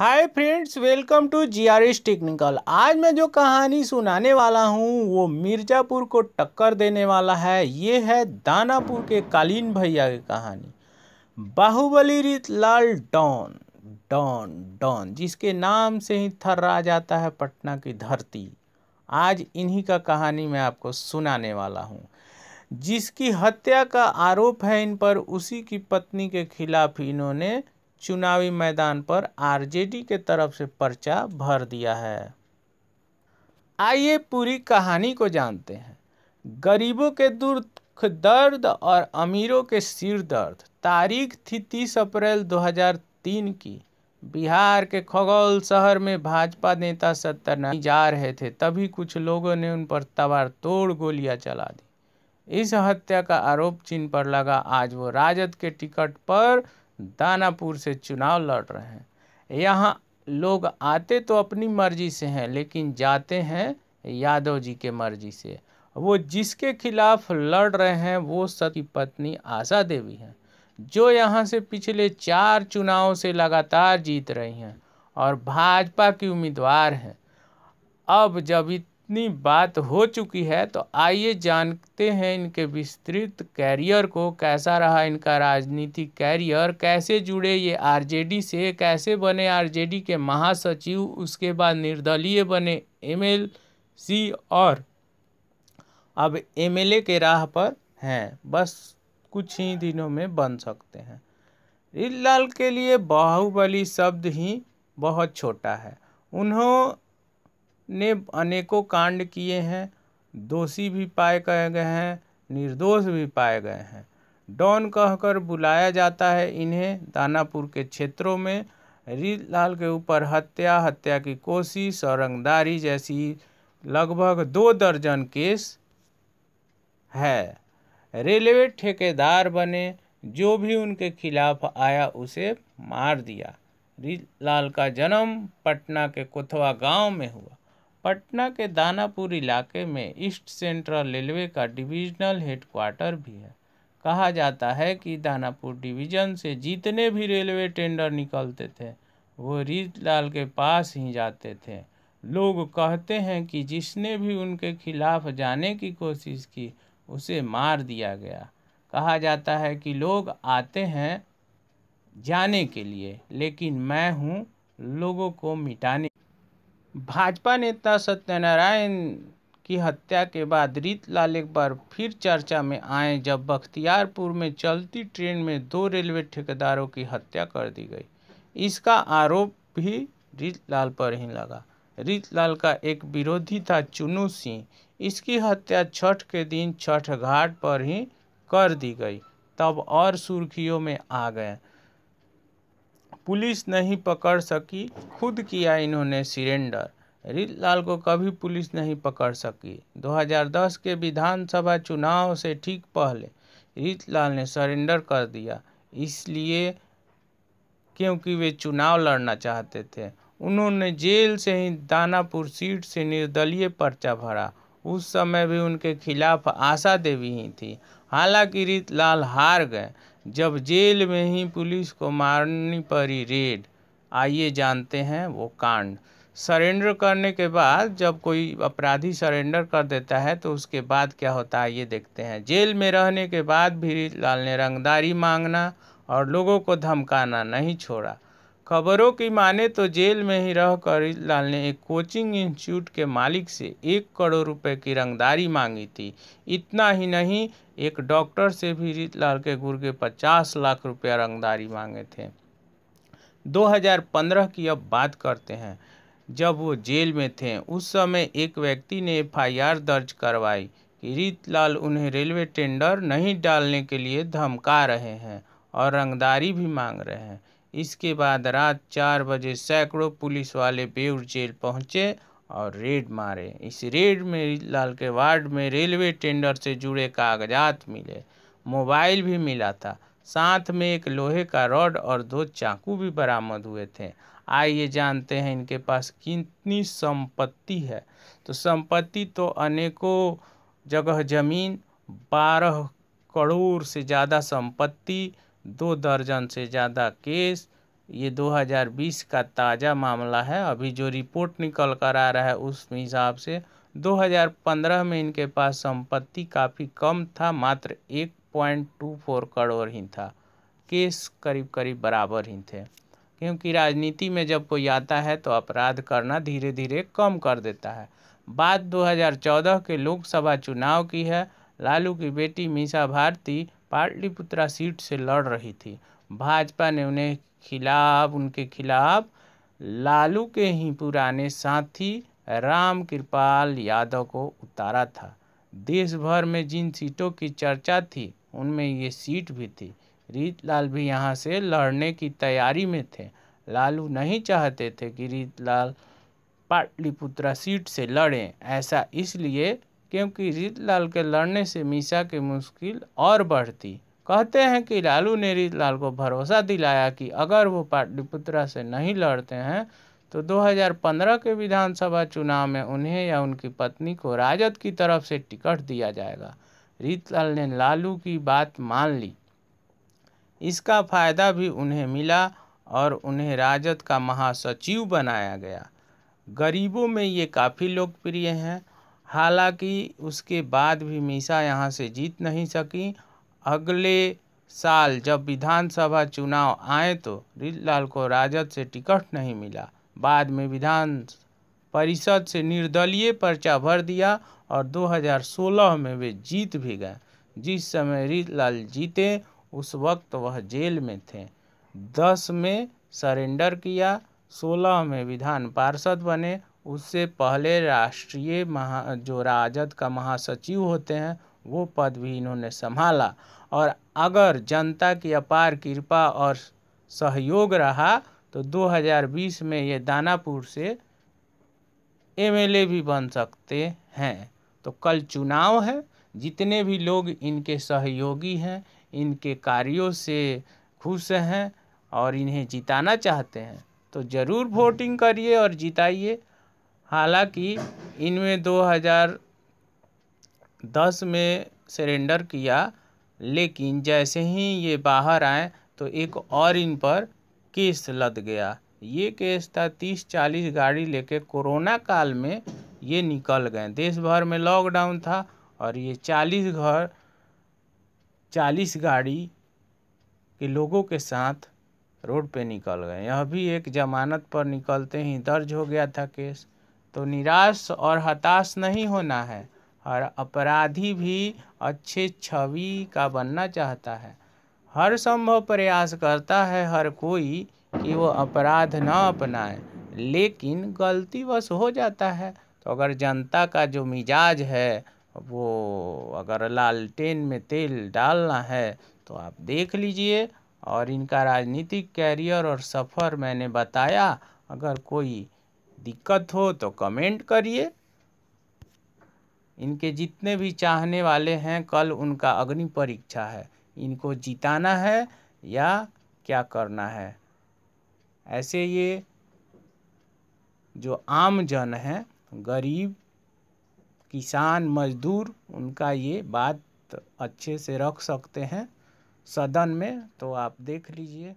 Hi friends welcome to GRS technical आज मैं जो कहानी सुनाने वाला हूँ वो मिर्ज़ापुर को टक्कर देने वाला है ये है दानापुर के कालीन भैया की कहानी बाहुबली लाल डॉन डॉन डॉन जिसके नाम से ही थर्रा जाता है पटना की धरती आज इन्हीं का कहानी मैं आपको सुनाने वाला हूँ जिसकी हत्या का आरोप है इन पर उसी की पत्नी के खिलाफ इन्होंने चुनावी मैदान पर आरजेडी के तरफ से पर्चा भर दिया है आइए पूरी कहानी को जानते हैं गरीबों के दुख दर्द और अमीरों के सिर दर्द तारीख थी तीस अप्रैल 2003 की बिहार के खगौल शहर में भाजपा नेता सत्यनारायण जा रहे थे तभी कुछ लोगों ने उन पर तबार तोड़ गोलियां चला दी इस हत्या का आरोप चीन पर लगा आज वो राजद के टिकट पर दानापुर से चुनाव लड़ रहे हैं यहाँ लोग आते तो अपनी मर्जी से हैं लेकिन जाते हैं यादव जी के मर्जी से वो जिसके खिलाफ लड़ रहे हैं वो सत की पत्नी आशा देवी हैं जो यहाँ से पिछले चार चुनाव से लगातार जीत रही हैं और भाजपा की उम्मीदवार हैं अब जब इतनी बात हो चुकी है तो आइए जानते हैं इनके विस्तृत कैरियर को कैसा रहा इनका राजनीतिक कैरियर कैसे जुड़े ये आरजेडी से कैसे बने आरजेडी के महासचिव उसके बाद निर्दलीय बने एमएलसी और अब एमएलए के राह पर हैं बस कुछ ही दिनों में बन सकते हैं लाल के लिए बाहुबली शब्द ही बहुत छोटा है उन्हों ने अनेकों कांड किए हैं दोषी भी पाए गए गए हैं निर्दोष भी पाए गए हैं डॉन कहकर बुलाया जाता है इन्हें दानापुर के क्षेत्रों में रीतलाल के ऊपर हत्या हत्या की कोशिश और रंगदारी जैसी लगभग दो दर्जन केस है रेलवे ठेकेदार बने जो भी उनके खिलाफ आया उसे मार दिया लाल का जन्म पटना के कोथवा गांव में हुआ पटना के दानापुर इलाके में ईस्ट सेंट्रल रेलवे का डिवीजनल हेडक्वार्टर भी है कहा जाता है कि दानापुर डिवीजन से जितने भी रेलवे टेंडर निकलते थे वो रीतलाल के पास ही जाते थे लोग कहते हैं कि जिसने भी उनके खिलाफ जाने की कोशिश की उसे मार दिया गया कहा जाता है कि लोग आते हैं जाने के लिए लेकिन मैं हूँ लोगों को मिटाने भाजपा नेता सत्यनारायण की हत्या के बाद रीतलाल एक बार फिर चर्चा में आए जब बख्तियारपुर में चलती ट्रेन में दो रेलवे ठेकेदारों की हत्या कर दी गई इसका आरोप भी रीतलाल पर ही लगा रीतलाल का एक विरोधी था चुनू सिंह इसकी हत्या छठ के दिन छठ घाट पर ही कर दी गई तब और सुर्खियों में आ गए पुलिस नहीं पकड़ सकी खुद किया इन्होंने सिरेंडर लाल को कभी पुलिस नहीं पकड़ सकी 2010 के विधानसभा चुनाव से ठीक पहले लाल ने सरेंडर कर दिया इसलिए क्योंकि वे चुनाव लड़ना चाहते थे उन्होंने जेल से ही दानापुर सीट से निर्दलीय पर्चा भरा उस समय भी उनके खिलाफ आशा देवी ही थी हालांकि लाल हार गए जब जेल में ही पुलिस को मारनी पड़ी रेड आइए जानते हैं वो कांड सरेंडर करने के बाद जब कोई अपराधी सरेंडर कर देता है तो उसके बाद क्या होता है ये देखते हैं जेल में रहने के बाद भी लाल ने रंगदारी मांगना और लोगों को धमकाना नहीं छोड़ा खबरों की माने तो जेल में ही रह कर लाल ने एक कोचिंग इंस्टीट्यूट के मालिक से एक करोड़ रुपए की रंगदारी मांगी थी इतना ही नहीं एक डॉक्टर से भी रीतलाल के गुर्गे पचास लाख रुपया रंगदारी मांगे थे 2015 की अब बात करते हैं जब वो जेल में थे उस समय एक व्यक्ति ने एफ दर्ज करवाई कि रीतलाल उन्हें रेलवे टेंडर नहीं डालने के लिए धमका रहे हैं और रंगदारी भी मांग रहे हैं इसके बाद रात चार बजे सैकड़ों पुलिस वाले बेउर जेल पहुंचे और रेड मारे इस रेड में लाल के वार्ड में रेलवे टेंडर से जुड़े कागजात मिले मोबाइल भी मिला था साथ में एक लोहे का रॉड और दो चाकू भी बरामद हुए थे आइए जानते हैं इनके पास कितनी संपत्ति है तो संपत्ति तो अनेकों जगह जमीन बारह करोड़ से ज़्यादा संपत्ति दो दर्जन से ज़्यादा केस ये 2020 का ताज़ा मामला है अभी जो रिपोर्ट निकल कर आ रहा है उस हिसाब से 2015 में इनके पास संपत्ति काफ़ी कम था मात्र 1.24 करोड़ ही था केस करीब करीब बराबर ही थे क्योंकि राजनीति में जब कोई आता है तो अपराध करना धीरे धीरे कम कर देता है बात 2014 के लोकसभा चुनाव की है लालू की बेटी मीसा भारती पाटलिपुत्रा सीट से लड़ रही थी भाजपा ने उन्हें खिलाफ उनके खिलाफ लालू के ही पुराने साथी राम कृपाल यादव को उतारा था देश भर में जिन सीटों की चर्चा थी उनमें ये सीट भी थी रीतलाल भी यहाँ से लड़ने की तैयारी में थे लालू नहीं चाहते थे कि रीतलाल पाटलिपुत्रा सीट से लड़ें ऐसा इसलिए क्योंकि रीतलाल के लड़ने से मीसा की मुश्किल और बढ़ती कहते हैं कि लालू ने रीतलाल को भरोसा दिलाया कि अगर वो पाटलिपुत्रा से नहीं लड़ते हैं तो 2015 के विधानसभा चुनाव में उन्हें या उनकी पत्नी को राजद की तरफ से टिकट दिया जाएगा रीतलाल ने लालू की बात मान ली इसका फायदा भी उन्हें मिला और उन्हें राजद का महासचिव बनाया गया गरीबों में ये काफ़ी लोकप्रिय हैं हालांकि उसके बाद भी मीसा यहां से जीत नहीं सकी अगले साल जब विधानसभा चुनाव आए तो रीतलाल को राजद से टिकट नहीं मिला बाद में विधान परिषद से निर्दलीय पर्चा भर दिया और 2016 में वे जीत भी गए जिस समय लाल जीते उस वक्त वह जेल में थे दस में सरेंडर किया सोलह में विधान पार्षद बने उससे पहले राष्ट्रीय महा जो राजद का महासचिव होते हैं वो पद भी इन्होंने संभाला और अगर जनता की अपार कृपा और सहयोग रहा तो 2020 में ये दानापुर से एमएलए भी बन सकते हैं तो कल चुनाव है जितने भी लोग इनके सहयोगी हैं इनके कार्यों से खुश हैं और इन्हें जिताना चाहते हैं तो ज़रूर हम्म। वोटिंग करिए और जिताइए हालांकि इनमें दो हज़ार दस में सरेंडर किया लेकिन जैसे ही ये बाहर आए तो एक और इन पर केस लद गया ये केस था तीस चालीस गाड़ी लेके कोरोना काल में ये निकल गए देश भर में लॉकडाउन था और ये चालीस घर चालीस गाड़ी के लोगों के साथ रोड पे निकल गए यह भी एक जमानत पर निकलते ही दर्ज हो गया था केस तो निराश और हताश नहीं होना है हर अपराधी भी अच्छे छवि का बनना चाहता है हर संभव प्रयास करता है हर कोई कि वो अपराध ना अपनाए लेकिन गलती बस हो जाता है तो अगर जनता का जो मिजाज है वो अगर लालटेन में तेल डालना है तो आप देख लीजिए और इनका राजनीतिक कैरियर और सफ़र मैंने बताया अगर कोई दिक्कत हो तो कमेंट करिए इनके जितने भी चाहने वाले हैं कल उनका अग्नि परीक्षा है इनको जिताना है या क्या करना है ऐसे ये जो आम जन है गरीब किसान मजदूर उनका ये बात अच्छे से रख सकते हैं सदन में तो आप देख लीजिए